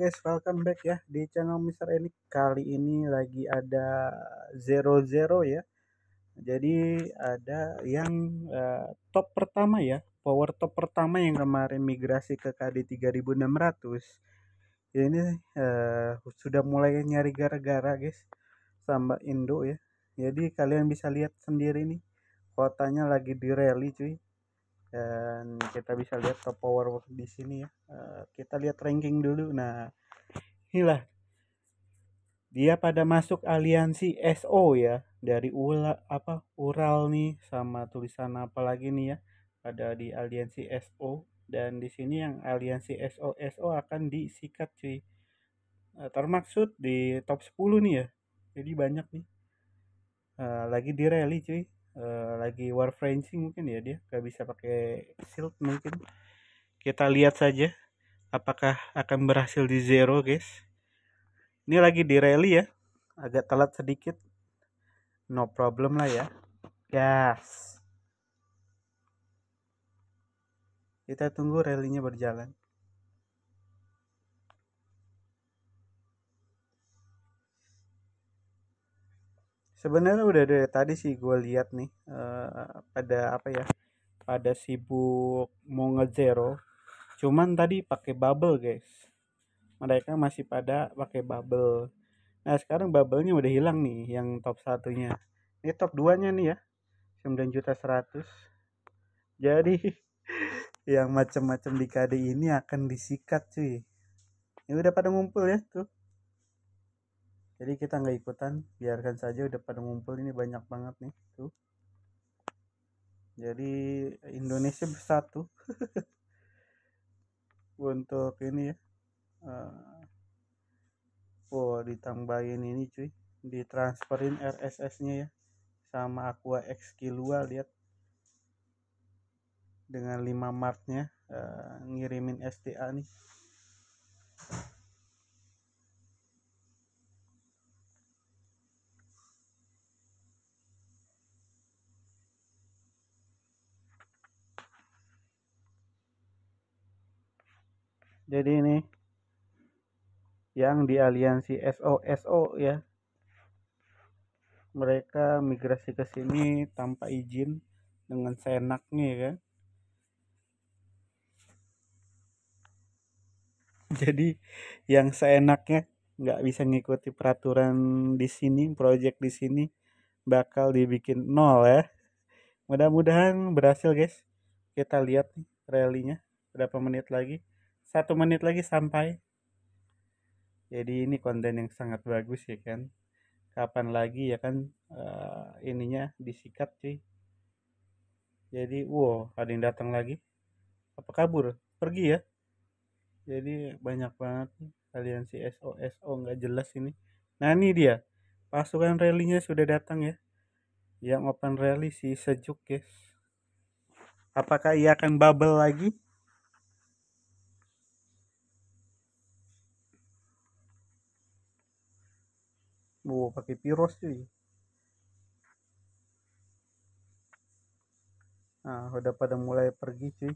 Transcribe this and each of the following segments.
guys, welcome back ya di channel Mister ini Kali ini lagi ada zero-zero ya. Jadi ada yang uh, top pertama ya, power top pertama yang kemarin migrasi ke KD 3600. Ya ini uh, sudah mulai nyari gara-gara guys sama Indo ya. Jadi kalian bisa lihat sendiri nih, kotanya lagi di rally cuy dan kita bisa lihat top power work di sini ya uh, kita lihat ranking dulu nah inilah dia pada masuk aliansi SO ya dari Ula, apa Ural nih sama tulisan apa lagi nih ya pada di aliansi SO dan di sini yang aliansi SO SO akan disikat cuy eh, termaksud di top 10 nih ya jadi banyak nih uh, lagi di rally cuy Eh, lagi war mungkin ya dia nggak bisa pakai shield mungkin kita lihat saja apakah akan berhasil di zero guys ini lagi di rally ya agak telat sedikit no problem lah ya gas kita tunggu rallynya berjalan sebenarnya udah dari tadi sih gue lihat nih uh, pada apa ya pada sibuk mau ngezero cuman tadi pakai bubble guys mereka masih pada pakai bubble nah sekarang bubblenya udah hilang nih yang top satunya ini top duanya nih ya 9 juta 100 jadi yang macam-macam di KD ini akan disikat cuy ini udah pada ngumpul ya tuh jadi kita nggak ikutan biarkan saja udah pada ngumpul ini banyak banget nih tuh jadi Indonesia bersatu untuk ini ya uh, oh ditambahin ini cuy ditransferin RSS nya ya sama Aqua X Kilua lihat dengan 5 marknya uh, eh, ngirimin STA nih jadi ini yang di aliansi SOSO ya mereka migrasi ke sini tanpa izin dengan seenaknya ya kan jadi yang seenaknya nggak bisa ngikuti peraturan di sini project di sini bakal dibikin nol ya mudah-mudahan berhasil guys kita lihat nih rally-nya berapa menit lagi satu menit lagi sampai jadi ini konten yang sangat bagus ya kan kapan lagi ya kan uh, ininya disikat sih jadi wow ada yang datang lagi apa kabur pergi ya jadi banyak banget kalian si SOSO nggak jelas ini nah ini dia pasukan rallynya sudah datang ya yang open rally si sejuk guys apakah ia akan bubble lagi pakai piros cuy nah udah pada mulai pergi cuy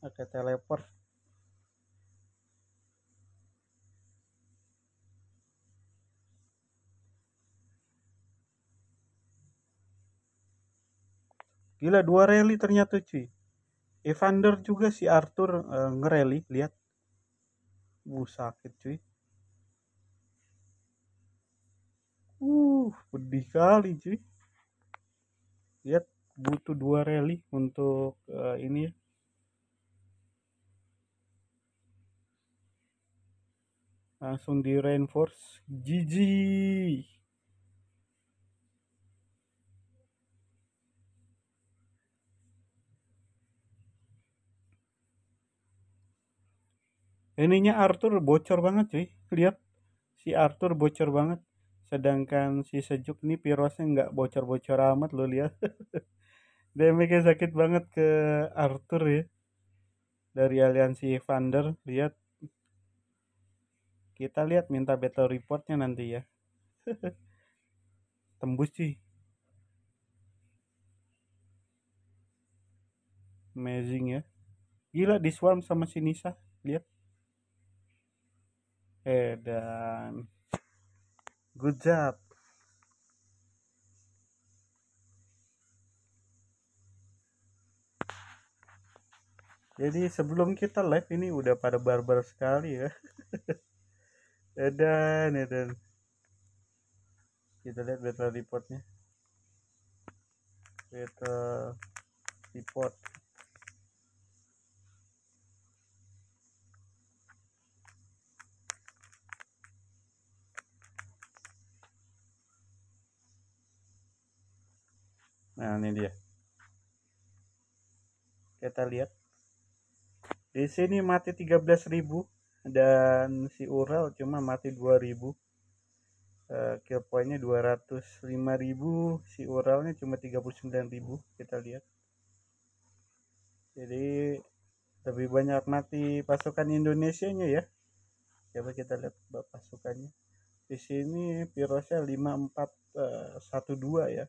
pakai teleport Gila dua rally ternyata cuy. Evander juga si Arthur uh, eh, ngereli lihat. Bu sakit cuy. Aduh, pedih kali cuy. Lihat butuh dua rally untuk uh, ini ya. Langsung di reinforce. GG. Ininya Arthur bocor banget cuy. Lihat si Arthur bocor banget sedangkan si sejuk nih pirosnya nggak bocor-bocor amat lo lihat damage sakit banget ke Arthur ya dari aliansi Vander lihat kita lihat minta battle reportnya nanti ya tembus sih amazing ya gila di swarm sama si Nisa lihat eh dan Good job. Jadi sebelum kita live ini udah pada barbar sekali ya. edan, edan. Kita lihat battle reportnya. Battle report. nah ini dia kita lihat di sini mati 13.000 dan si Ural cuma mati 2000 uh, eh, kill pointnya 205.000 si Uralnya cuma 39.000 kita lihat jadi lebih banyak mati pasukan Indonesia nya ya coba kita lihat pasukannya di sini Pirosnya 5412 uh, eh, ya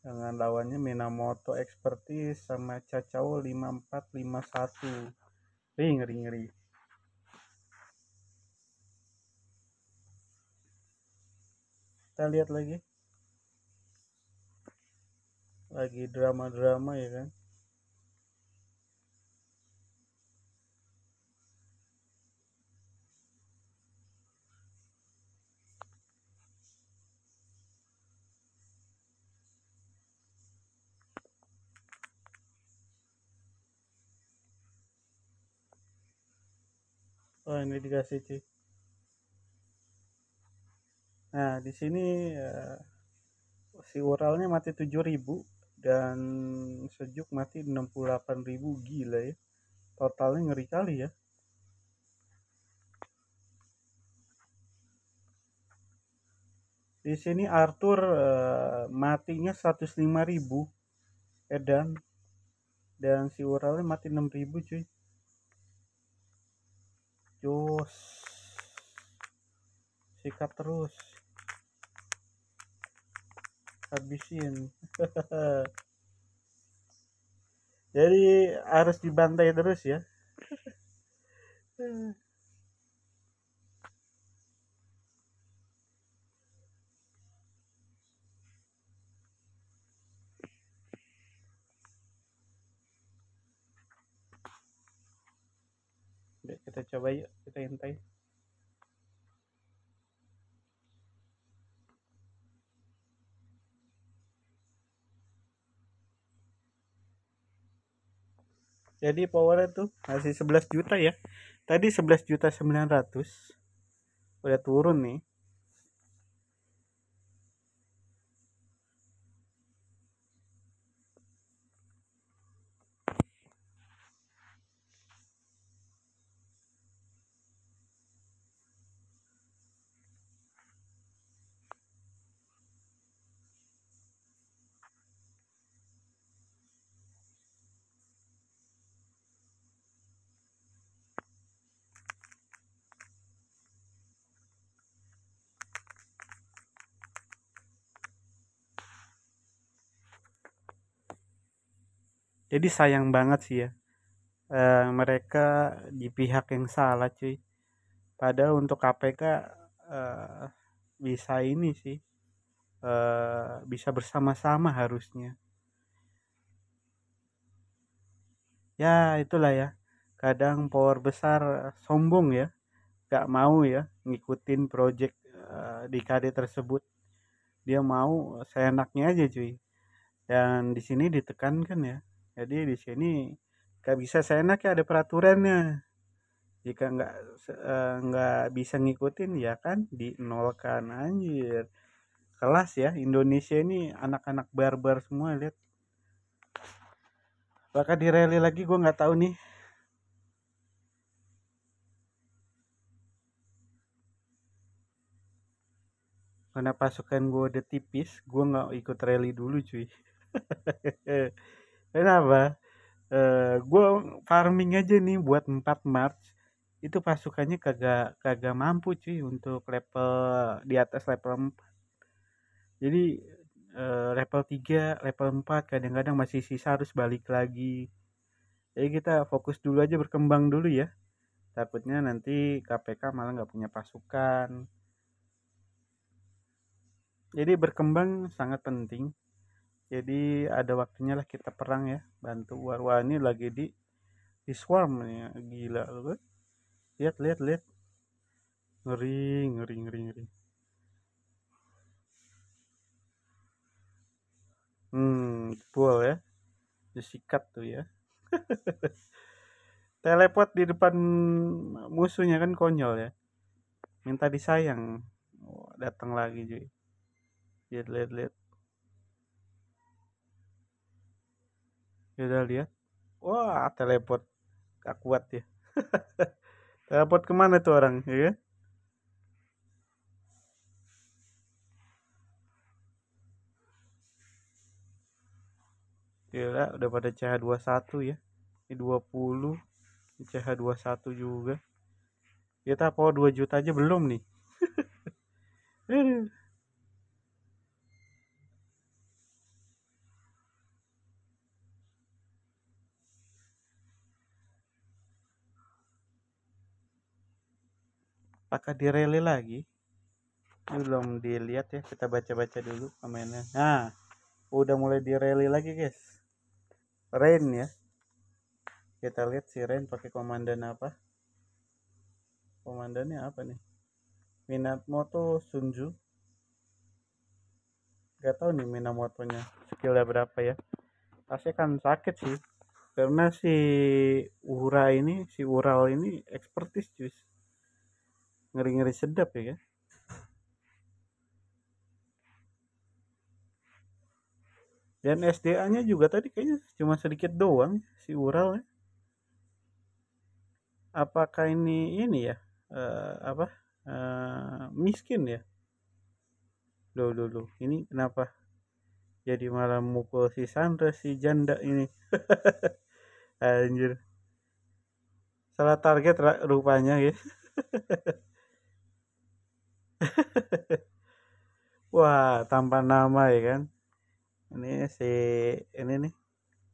dengan lawannya Minamoto Expertise sama Cacao 5451 ring ring ring. kita lihat lagi lagi drama-drama ya kan oh ini dikasih cuy nah di sini uh, si Uralnya mati 7000 dan sejuk mati 68000 gila ya totalnya ngeri kali ya di sini Arthur uh, matinya 105.000 edan eh, dan si Uralnya mati 6.000 cuy jos sikat terus habisin jadi harus dibantai terus ya Yuk, kita coba yuk, kita intai. Jadi power itu masih 11 juta ya. Tadi 11 juta 900 udah turun nih. jadi sayang banget sih ya uh, mereka di pihak yang salah cuy padahal untuk KPK uh, eh, bisa ini sih uh, bisa bersama-sama harusnya ya itulah ya kadang power besar sombong ya gak mau ya ngikutin project uh, di KD tersebut dia mau seenaknya aja cuy dan di sini ditekankan ya jadi di sini nggak bisa seenaknya ada peraturannya. Jika nggak eh, nggak uh, bisa ngikutin ya kan di dinolkan anjir. Kelas ya Indonesia ini anak-anak barbar semua lihat. Bakal direli lagi gue nggak tahu nih. karena pasukan gue udah tipis gue nggak ikut rally dulu cuy farming aja nih buat 4 march itu pasukannya kagak kagak mampu cuy untuk level di atas level 4 jadi uh, level 3 level 4 kadang-kadang masih sisa harus balik lagi jadi kita fokus dulu aja berkembang dulu ya takutnya nanti KPK malah nggak punya pasukan jadi berkembang sangat penting jadi ada waktunya lah kita perang ya bantu war, -war ini lagi di di swarm ya. gila lu kan lihat lihat lihat ngeri ngeri ngeri ngeri hmm jebol ya disikat tuh ya teleport di depan musuhnya kan konyol ya minta disayang oh, datang lagi cuy lihat lihat lihat ya udah lihat wah teleport gak kuat ya repot kemana tuh orang ya kan? Gila, udah pada CH21 ya. Ini 20, ini CH21 juga. Kita apa 2 juta aja belum nih. apakah rally lagi ini belum dilihat ya kita baca-baca dulu komennya nah udah mulai rally lagi guys Rain ya kita lihat si Rain pakai komandan apa komandannya apa nih Minat moto Sunju gak tau nih minat motonya. skillnya berapa ya pasti akan sakit sih karena si Ura ini si Ural ini expertise cuy ngeri-ngeri sedap ya guys dan SDA-nya juga tadi kayaknya cuma sedikit doang si Ural ya. Apakah ini ini ya? Uh, apa? Uh, miskin ya? Loh, loh, loh. Ini kenapa? Jadi malah mukul si Sandra si janda ini. Anjir. Salah target rupanya ya. Wah, tanpa nama ya kan. Ini si ini nih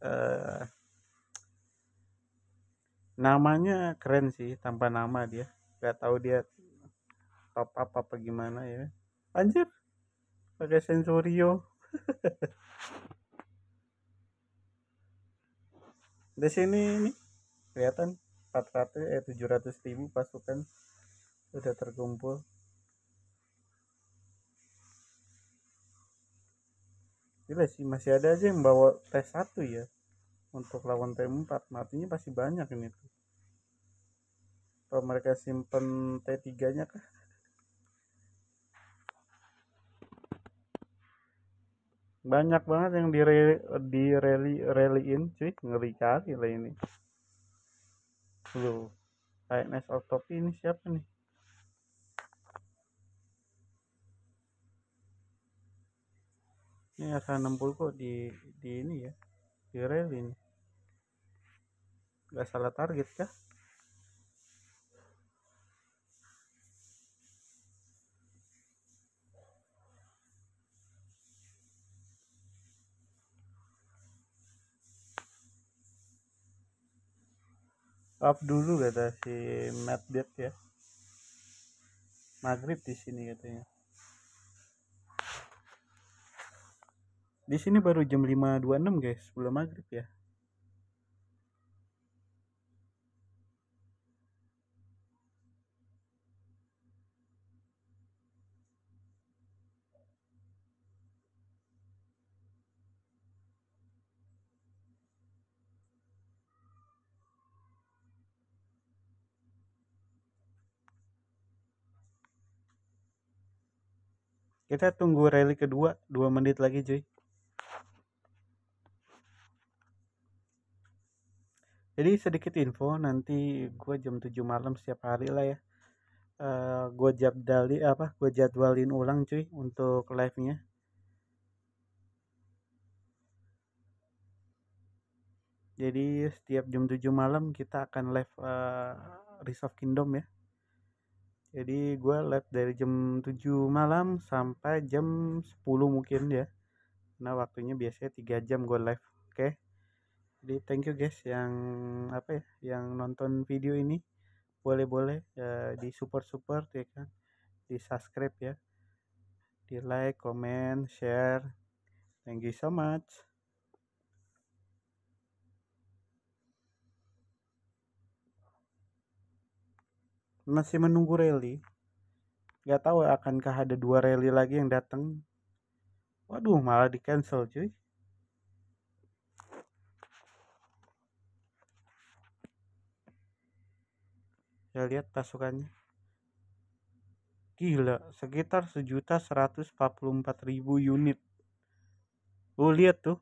uh, namanya keren sih tanpa nama dia. Gak tahu dia top up apa gimana ya. Anjir. Pakai sensorio. Di sini ini kelihatan 400 eh 700 ribu pasukan sudah terkumpul gila sih masih ada aja yang bawa T1 ya untuk lawan T4 matinya pasti banyak ini tuh atau mereka simpen T3 nya kah banyak banget yang di di rally rallyin cuy ngeri kali lah ini lu nice Autopsy ini siapa nih ini akan 60 kok di di ini ya di rail ini nggak salah target kah up dulu kata si Matt ya maghrib di sini katanya Di sini baru jam 5.26 guys, belum maghrib ya. kita tunggu rally kedua dua menit lagi cuy jadi sedikit info nanti gue jam 7 malam setiap hari lah ya uh, eh, gue jadwali apa gue jadwalin ulang cuy untuk live nya jadi setiap jam 7 malam kita akan live uh, eh, Resolve Kingdom ya jadi gue live dari jam 7 malam sampai jam 10 mungkin ya nah waktunya biasanya 3 jam gue live oke okay? jadi thank you guys yang apa ya yang nonton video ini boleh-boleh ya, di support support ya kan di subscribe ya di like comment share thank you so much masih menunggu rally nggak tahu akankah ada dua rally lagi yang datang waduh malah di cancel cuy kita lihat pasukannya gila sekitar sejuta seratus empat ribu unit lu lihat tuh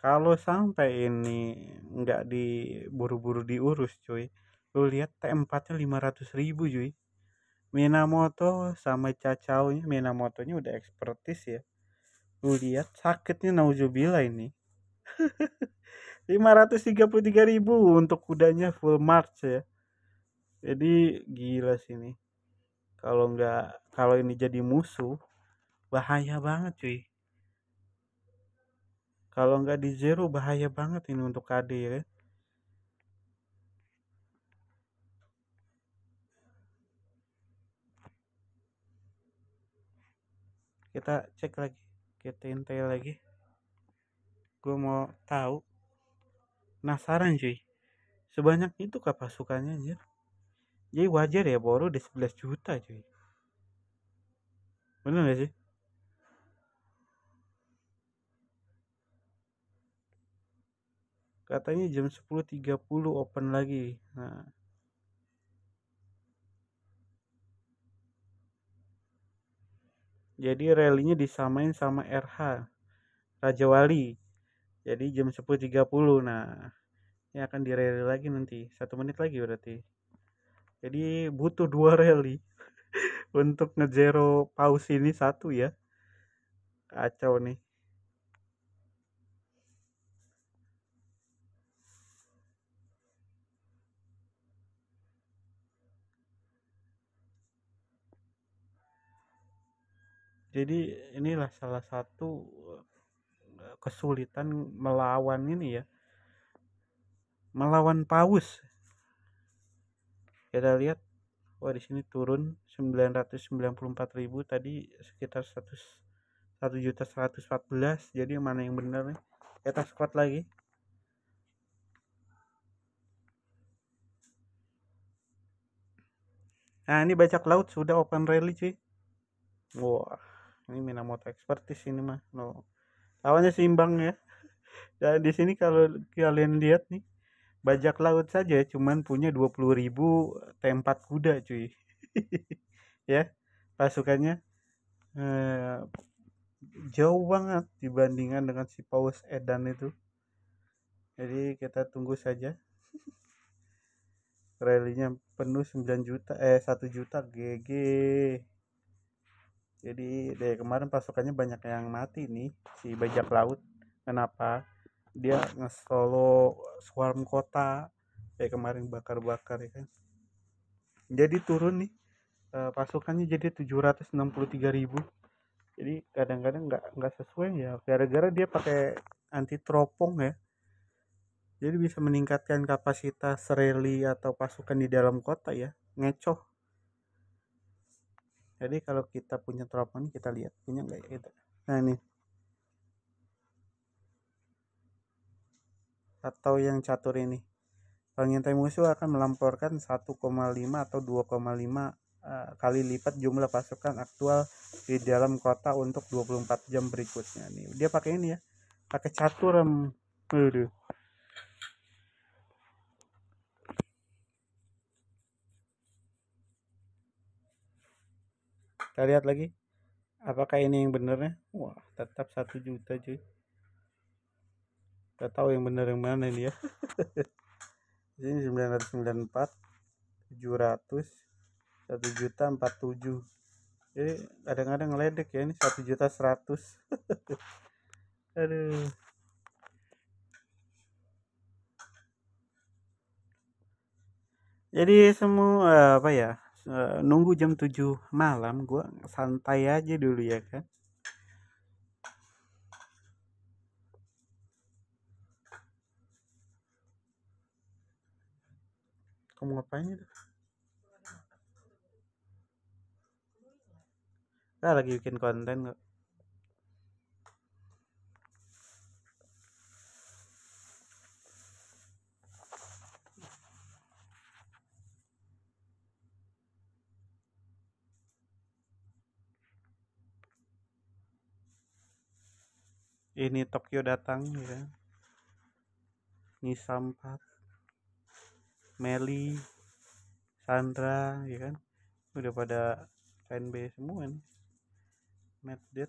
kalau sampai ini nggak diburu-buru diurus cuy lu lihat T4 nya 500 ribu cuy Minamoto sama cacaunya nya Minamoto nya udah ekspertis ya lu lihat sakitnya naujubila ini 533 ribu untuk kudanya full march ya jadi gila sih ini kalau nggak kalau ini jadi musuh bahaya banget cuy kalau nggak di zero bahaya banget ini untuk KD ya kan? kita cek lagi kita intai lagi gue mau tahu penasaran cuy sebanyak itu kah pasukannya jadi wajar ya baru udah 11 juta cuy bener gak sih katanya jam 10.30 open lagi nah jadi rallynya disamain sama RH Raja Wali jadi jam 10.30 nah ini akan direli lagi nanti satu menit lagi berarti jadi butuh dua rally untuk ngejero paus ini satu ya kacau nih jadi inilah salah satu eh, kesulitan melawan ini ya melawan paus kita lihat wah di sini turun 994.000 tadi sekitar 100 1 juta 114 jadi mana yang benar nih kita squat lagi nah ini bajak laut sudah open rally cuy wah ini Minamoto expertise ini mah no lawannya seimbang ya dan di sini kalau kalian lihat nih bajak laut saja cuman punya 20 ribu tempat kuda cuy ya pasukannya eh, jauh banget dibandingkan dengan si Paus Edan itu jadi kita tunggu saja rally penuh 9 juta eh 1 juta GG jadi dari kemarin pasukannya banyak yang mati nih si bajak laut kenapa dia nge-solo swarm kota kayak kemarin bakar-bakar ya kan jadi turun nih eh, pasukannya jadi 763 ribu jadi kadang-kadang nggak -kadang nggak sesuai ya gara-gara dia pakai anti teropong ya jadi bisa meningkatkan kapasitas rally atau pasukan di dalam kota ya ngecoh jadi kalau kita punya teropong kita lihat punya nggak ya kita gitu. nah ini atau yang catur ini pengintai musuh akan melamporkan 1,5 atau 2,5 eh, kali lipat jumlah pasukan aktual di dalam kota untuk 24 jam berikutnya nih dia pakai ini ya pakai catur Aduh. kita lihat lagi apakah ini yang benernya wah tetap satu juta cuy Gak tahu yang benar yang mana ini ya. ini 994 700 1 juta 47. Jadi kadang-kadang ngeledek ya ini 1 juta 100. Aduh. Jadi semua eh, apa ya? Eh, nunggu jam 7 malam gua santai aja dulu ya kan. kamu ngapain itu Nah, lagi bikin konten kok. ini Tokyo datang ya. Ini sampah. Meli Sandra ya kan udah pada fanbase semua nih Matt Dead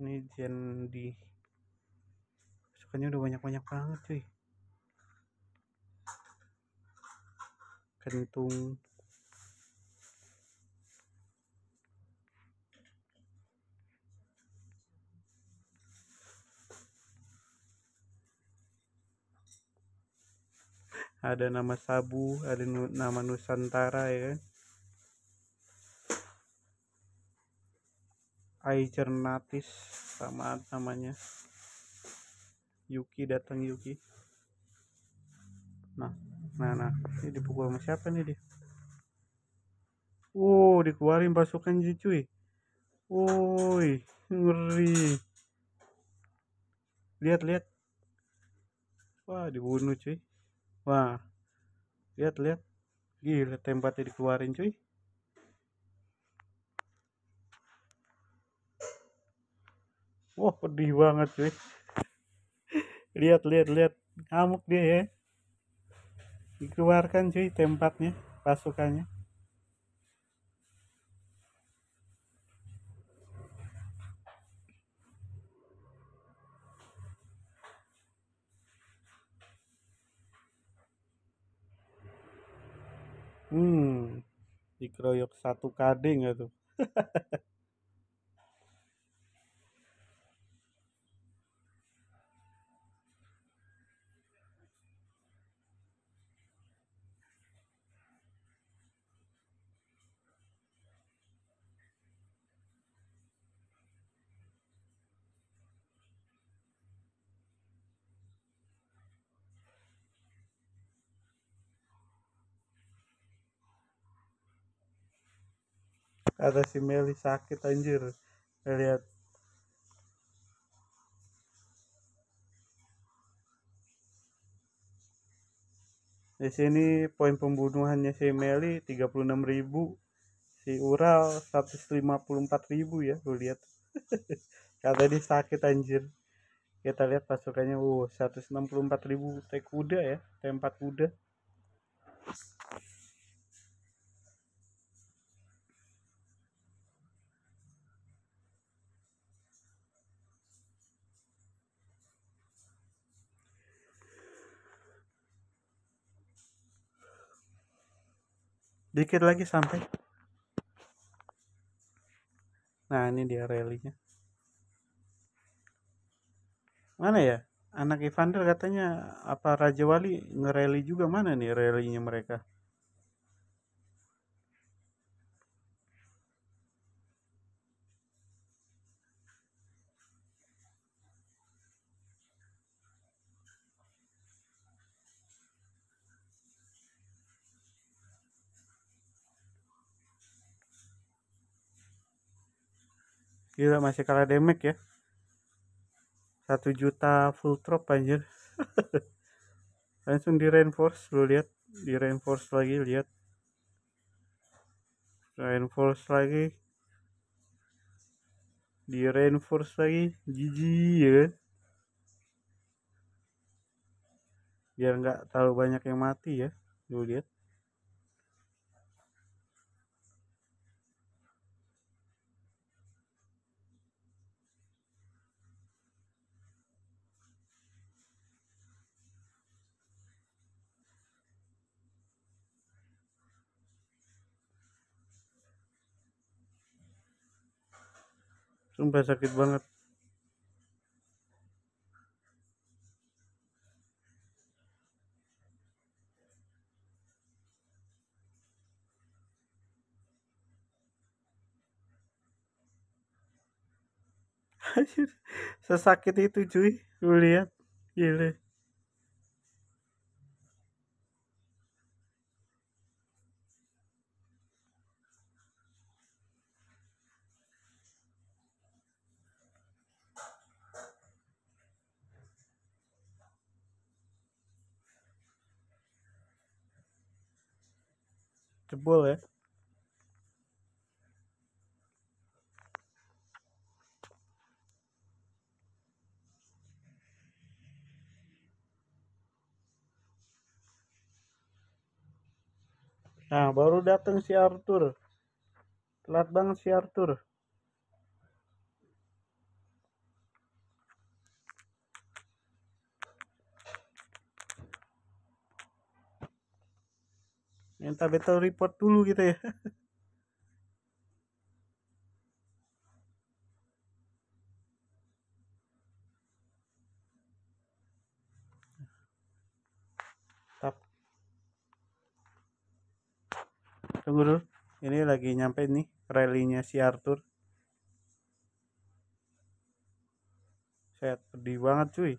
ini Jen di sukanya udah banyak-banyak banget cuy kentung ada nama sabu ada nama nusantara ya kan Aicernatis sama namanya Yuki datang Yuki nah nah nah ini dipukul sama siapa nih dia wow dikeluarin pasukan cuy woi ngeri lihat lihat wah dibunuh cuy wah lihat lihat gila tempatnya dikeluarin cuy wah pedih banget cuy lihat lihat lihat ngamuk dia ya dikeluarkan cuy tempatnya pasukannya Hmm, dikeroyok satu kading gitu. Ada si Meli sakit anjir lihat di sini poin pembunuhannya si Meli 36.000 si Ural 154.000 ya lu lihat kata dia sakit anjir kita lihat pasukannya uh 164.000 T kuda ya tempat kuda dikit lagi sampai nah ini dia relinya mana ya anak Evander katanya apa Raja Wali ngereli juga mana nih relinya mereka Gila masih kalah damage ya. Satu juta full drop anjir. Langsung di reinforce lu lihat, di reinforce lagi lihat. Reinforce lagi. Di reinforce lagi, jijik ya kan. Biar nggak terlalu banyak yang mati ya, lu lihat. sumpah sakit banget sesakit itu cuy lu lihat gile jebol ya Nah, baru datang si Arthur. Telat banget si Arthur. minta battle report dulu gitu ya Tap. Tunggu dulu, ini lagi nyampe nih rally-nya si Arthur. Saya pedih banget cuy.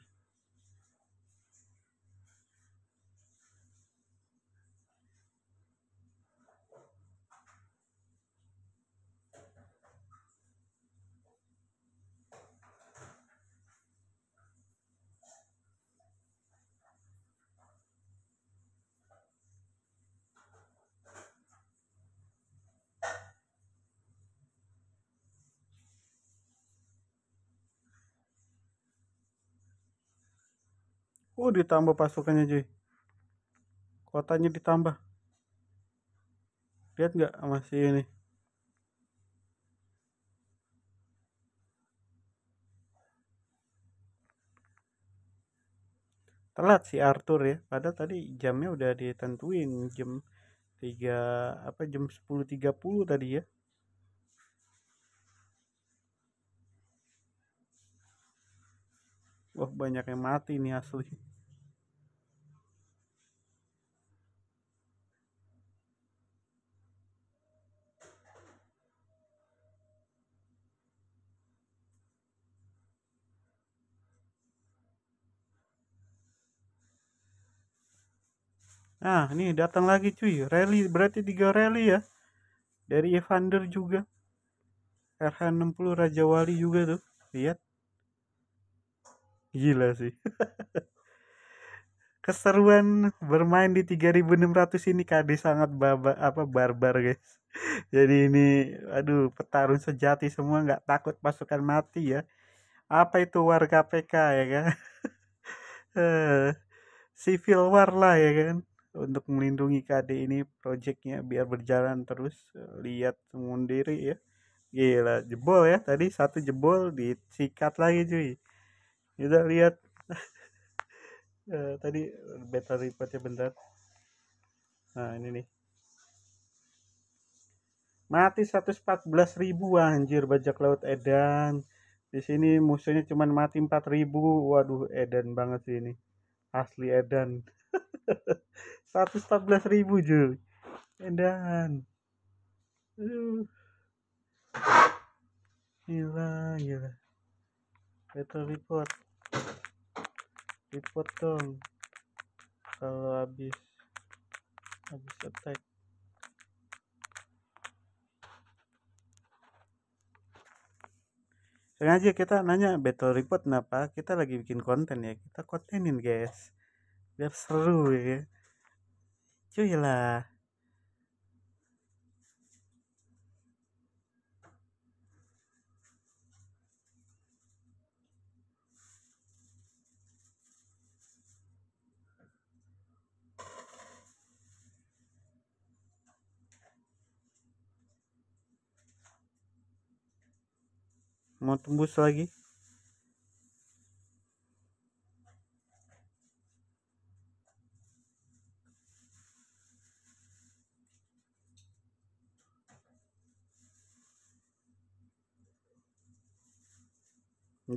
Oh ditambah pasukannya cuy. Kotanya ditambah. Lihat nggak masih ini? Telat si Arthur ya. Padahal tadi jamnya udah ditentuin jam 3 apa jam 10.30 tadi ya. banyak yang mati nih asli Nah, ini datang lagi cuy. Rally berarti tiga rally ya. Dari Evander juga. RH60 Raja Wali juga tuh. Lihat gila sih keseruan bermain di 3600 ini KD sangat baba, apa barbar guys jadi ini aduh petarung sejati semua nggak takut pasukan mati ya apa itu warga PK ya kan eh, civil war lah ya kan untuk melindungi KD ini projectnya biar berjalan terus lihat mundiri ya gila jebol ya tadi satu jebol disikat lagi cuy kita lihat e, tadi beta reportnya bentar nah ini nih mati 114 ribu anjir bajak laut edan di sini musuhnya cuma mati ribu waduh edan banget sih ini asli edan 114 ribu cuy edan Aduh. gila gila battle report dipotong kalau habis habis attack sengaja kita nanya battle report kenapa kita lagi bikin konten ya kita kontenin guys biar seru ya cuy lah mau tembus lagi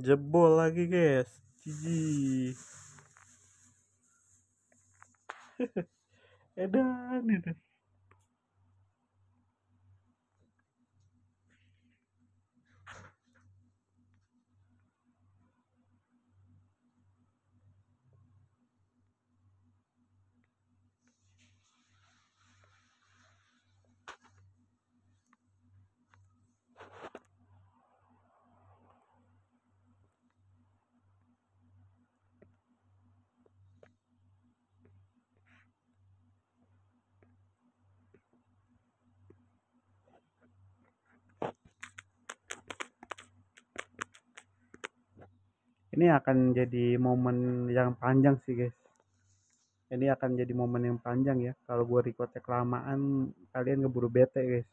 jebol lagi guys jijik edan edan ini akan jadi momen yang panjang sih guys ini akan jadi momen yang panjang ya kalau gue recordnya kelamaan kalian keburu bete guys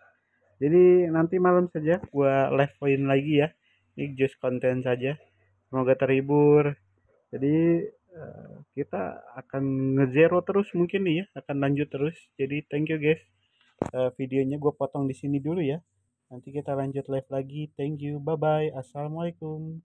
jadi nanti malam saja gue live point lagi ya ini just konten saja semoga terhibur jadi eh, kita akan ngezero terus mungkin nih ya akan lanjut terus jadi thank you guys eh, videonya gue potong di sini dulu ya nanti kita lanjut live lagi thank you bye bye assalamualaikum